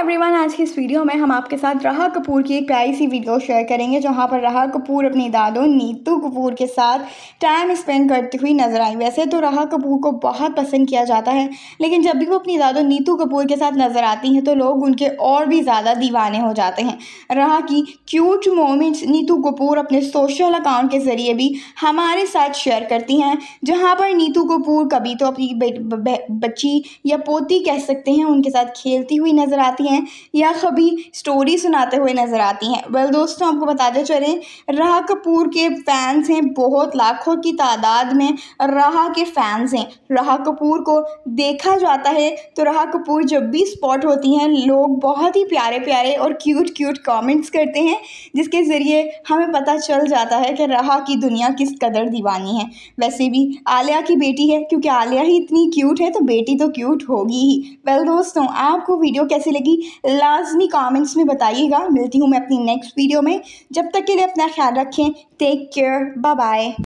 everyone आज की इस वीडियो में हम आपके साथ रहा कपूर की एक प्यारी सी वीडियो शेयर करेंगे जहां पर रहा कपूर अपनी दादो नीतू कपूर के साथ टाइम स्पेंड करती हुई नजर आई वैसे तो रहा कपूर को बहुत पसंद किया जाता है लेकिन जब भी वो अपनी दादो नीतू कपूर के साथ नज़र आती हैं तो लोग उनके और भी ज़्यादा दीवाने हो जाते हैं रहा की क्यूट मोमेंट्स नीतू कपूर अपने सोशल अकाउंट के ज़रिए भी हमारे साथ शेयर करती हैं जहाँ पर नीतू कपूर कभी तो अपनी बच्ची या पोती कह सकते हैं उनके साथ खेलती हुई नज़र आती हैं हैं या कभी स्टोरी सुनाते हुए नज़र आती हैं वेल दोस्तों आपको बताते चलें राह कपूर के फैंस हैं बहुत लाखों की तादाद में राह के फैंस हैं राह कपूर को देखा जाता है तो राह कपूर जब भी स्पॉट होती हैं लोग बहुत ही प्यारे प्यारे और क्यूट क्यूट कॉमेंट्स करते हैं जिसके ज़रिए हमें पता चल जाता है कि राह की दुनिया किस कदर दीवानी है वैसे भी आलिया की बेटी है क्योंकि आलिया ही इतनी क्यूट है तो बेटी तो क्यूट होगी ही वेल दोस्तों आपको वीडियो कैसी लगी लाजमी कमेंट्स में बताइएगा मिलती हूँ मैं अपनी नेक्स्ट वीडियो में जब तक के लिए अपना ख्याल रखें टेक केयर बाय बाय